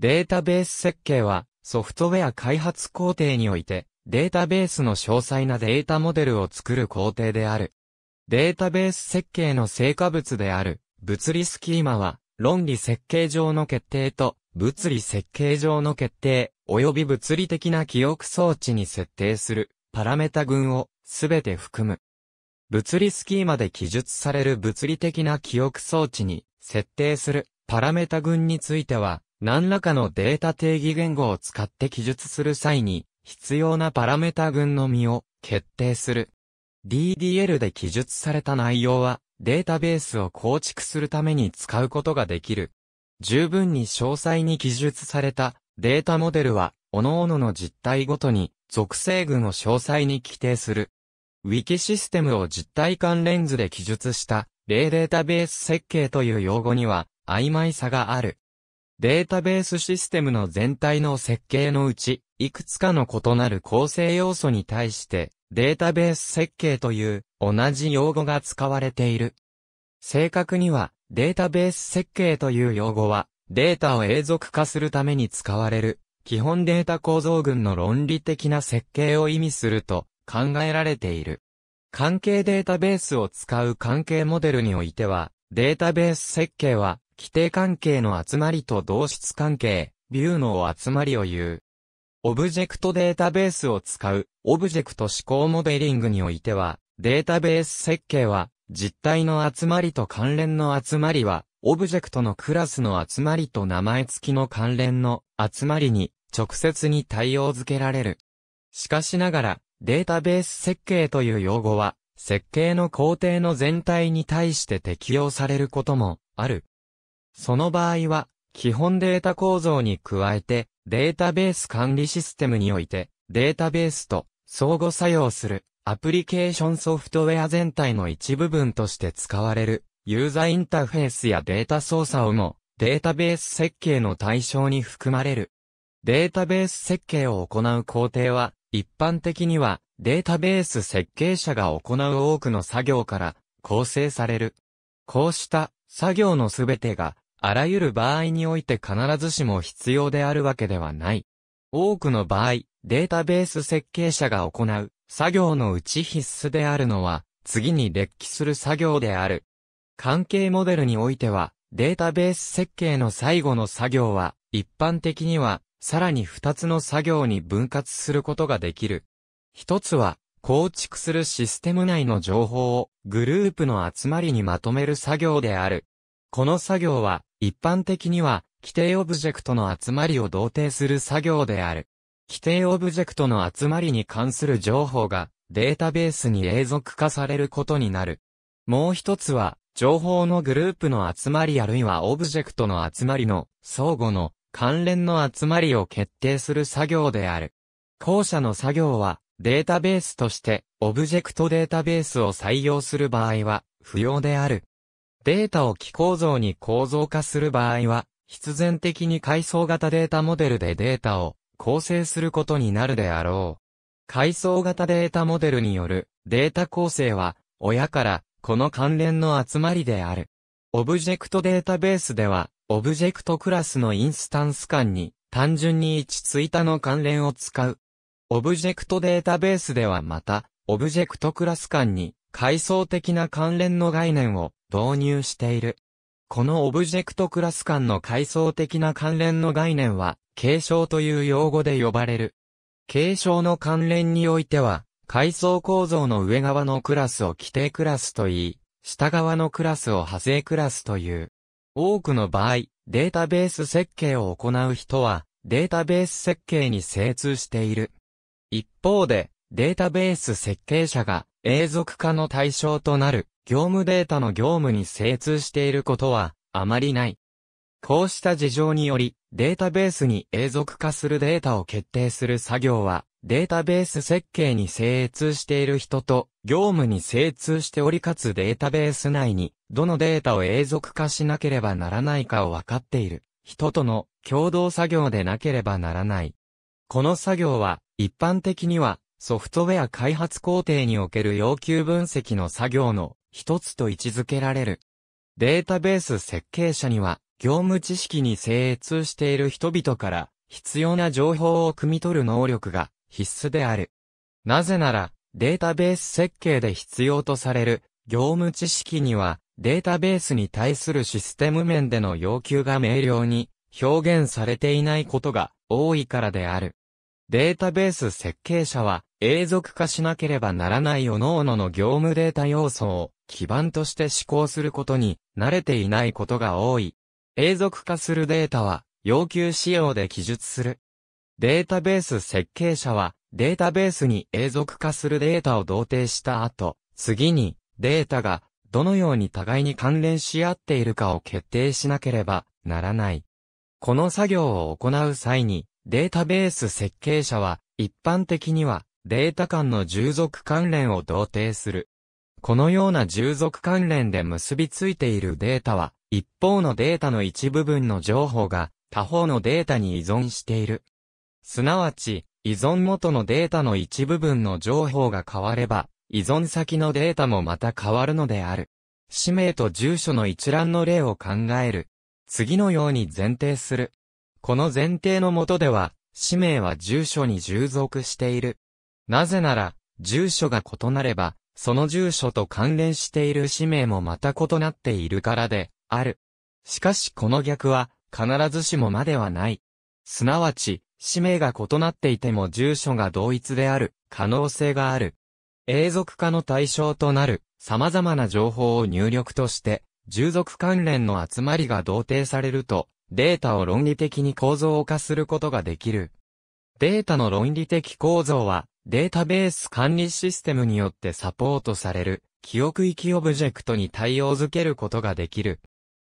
データベース設計は、ソフトウェア開発工程において、データベースの詳細なデータモデルを作る工程である。データベース設計の成果物である、物理スキーマは、論理設計上の決定と、物理設計上の決定、及び物理的な記憶装置に設定する、パラメタ群を、すべて含む。物理スキーマで記述される物理的な記憶装置に設定するパラメタ群については、何らかのデータ定義言語を使って記述する際に、必要なパラメータ群のみを決定する。DDL で記述された内容は、データベースを構築するために使うことができる。十分に詳細に記述されたデータモデルは、各々の実態ごとに属性群を詳細に規定する。ウィキシステムを実体関連図で記述した例データベース設計という用語には曖昧さがある。データベースシステムの全体の設計のうち、いくつかの異なる構成要素に対して、データベース設計という同じ用語が使われている。正確には、データベース設計という用語は、データを永続化するために使われる、基本データ構造群の論理的な設計を意味すると考えられている。関係データベースを使う関係モデルにおいては、データベース設計は規定関係の集まりと同質関係、ビューの集まりを言う。オブジェクトデータベースを使う、オブジェクト思考モデリングにおいては、データベース設計は、実体の集まりと関連の集まりは、オブジェクトのクラスの集まりと名前付きの関連の集まりに直接に対応づけられる。しかしながら、データベース設計という用語は、設計の工程の全体に対して適用されることもある。その場合は、基本データ構造に加えて、データベース管理システムにおいて、データベースと相互作用するアプリケーションソフトウェア全体の一部分として使われるユーザーインターフェースやデータ操作をもデータベース設計の対象に含まれる。データベース設計を行う工程は一般的にはデータベース設計者が行う多くの作業から構成される。こうした作業のすべてが、あらゆる場合において必ずしも必要であるわけではない。多くの場合、データベース設計者が行う、作業のうち必須であるのは、次に列記する作業である。関係モデルにおいては、データベース設計の最後の作業は、一般的には、さらに二つの作業に分割することができる。一つは、構築するシステム内の情報をグループの集まりにまとめる作業である。この作業は一般的には規定オブジェクトの集まりを同定する作業である。規定オブジェクトの集まりに関する情報がデータベースに永続化されることになる。もう一つは、情報のグループの集まりあるいはオブジェクトの集まりの相互の関連の集まりを決定する作業である。後者の作業はデータベースとして、オブジェクトデータベースを採用する場合は、不要である。データを機構造に構造化する場合は、必然的に階層型データモデルでデータを構成することになるであろう。階層型データモデルによるデータ構成は、親からこの関連の集まりである。オブジェクトデータベースでは、オブジェクトクラスのインスタンス間に単純に1ついたの関連を使うオブジェクトデータベースではまた、オブジェクトクラス間に階層的な関連の概念を導入している。このオブジェクトクラス間の階層的な関連の概念は、継承という用語で呼ばれる。継承の関連においては、階層構造の上側のクラスを規定クラスと言い、下側のクラスを派生クラスという。多くの場合、データベース設計を行う人は、データベース設計に精通している。一方で、データベース設計者が永続化の対象となる業務データの業務に精通していることはあまりない。こうした事情により、データベースに永続化するデータを決定する作業は、データベース設計に精通している人と、業務に精通しておりかつデータベース内に、どのデータを永続化しなければならないかを分かっている、人との共同作業でなければならない。この作業は、一般的には、ソフトウェア開発工程における要求分析の作業の一つと位置づけられる。データベース設計者には、業務知識に精通している人々から必要な情報を汲み取る能力が必須である。なぜなら、データベース設計で必要とされる業務知識には、データベースに対するシステム面での要求が明瞭に表現されていないことが多いからである。データベース設計者は永続化しなければならない各々の業務データ要素を基盤として試行することに慣れていないことが多い。永続化するデータは要求仕様で記述する。データベース設計者はデータベースに永続化するデータを同定した後、次にデータがどのように互いに関連し合っているかを決定しなければならない。この作業を行う際に、データベース設計者は、一般的には、データ間の従属関連を同定する。このような従属関連で結びついているデータは、一方のデータの一部分の情報が、他方のデータに依存している。すなわち、依存元のデータの一部分の情報が変われば、依存先のデータもまた変わるのである。氏名と住所の一覧の例を考える。次のように前提する。この前提のもとでは、氏名は住所に従属している。なぜなら、住所が異なれば、その住所と関連している氏名もまた異なっているからで、ある。しかしこの逆は、必ずしもまではない。すなわち、氏名が異なっていても住所が同一である、可能性がある。永続化の対象となる、様々な情報を入力として、従属関連の集まりが同定されると、データを論理的に構造化することができる。データの論理的構造は、データベース管理システムによってサポートされる、記憶域オブジェクトに対応づけることができる。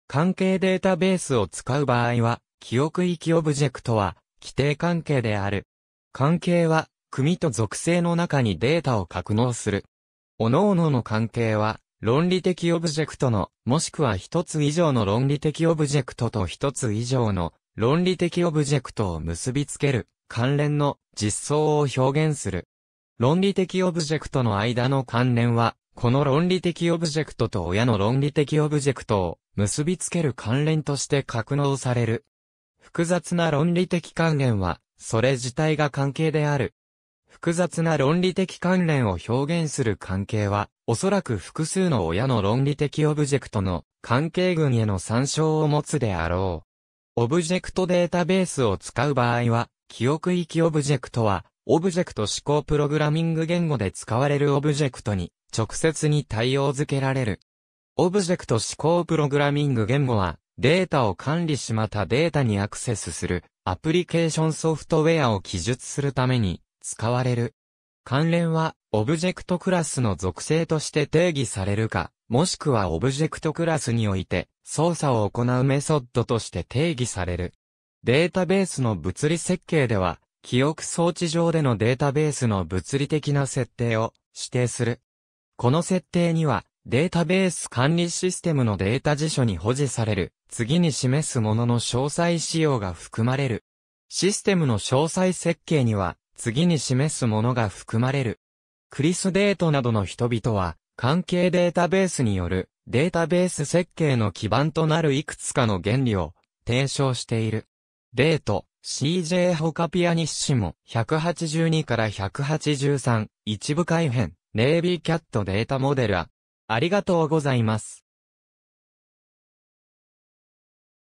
関係データベースを使う場合は、記憶域オブジェクトは、規定関係である。関係は、組と属性の中にデータを格納する。各々の関係は、論理的オブジェクトの、もしくは一つ以上の論理的オブジェクトと一つ以上の論理的オブジェクトを結びつける、関連の実装を表現する。論理的オブジェクトの間の関連は、この論理的オブジェクトと親の論理的オブジェクトを結びつける関連として格納される。複雑な論理的関連は、それ自体が関係である複雑な論理的関連を表現する関係は、おそらく複数の親の論理的オブジェクトの関係群への参照を持つであろう。オブジェクトデータベースを使う場合は、記憶域オブジェクトは、オブジェクト思考プログラミング言語で使われるオブジェクトに直接に対応づけられる。オブジェクト思考プログラミング言語は、データを管理しまたデータにアクセスするアプリケーションソフトウェアを記述するために使われる。関連は、オブジェクトクラスの属性として定義されるか、もしくはオブジェクトクラスにおいて操作を行うメソッドとして定義される。データベースの物理設計では、記憶装置上でのデータベースの物理的な設定を指定する。この設定には、データベース管理システムのデータ辞書に保持される、次に示すものの詳細仕様が含まれる。システムの詳細設計には、次に示すものが含まれる。クリスデートなどの人々は、関係データベースによるデータベース設計の基盤となるいくつかの原理を提唱している。デート、CJ ホカピアニッシモ、182から183、一部改変、ネイビーキャットデータモデルア。ありがとうございます。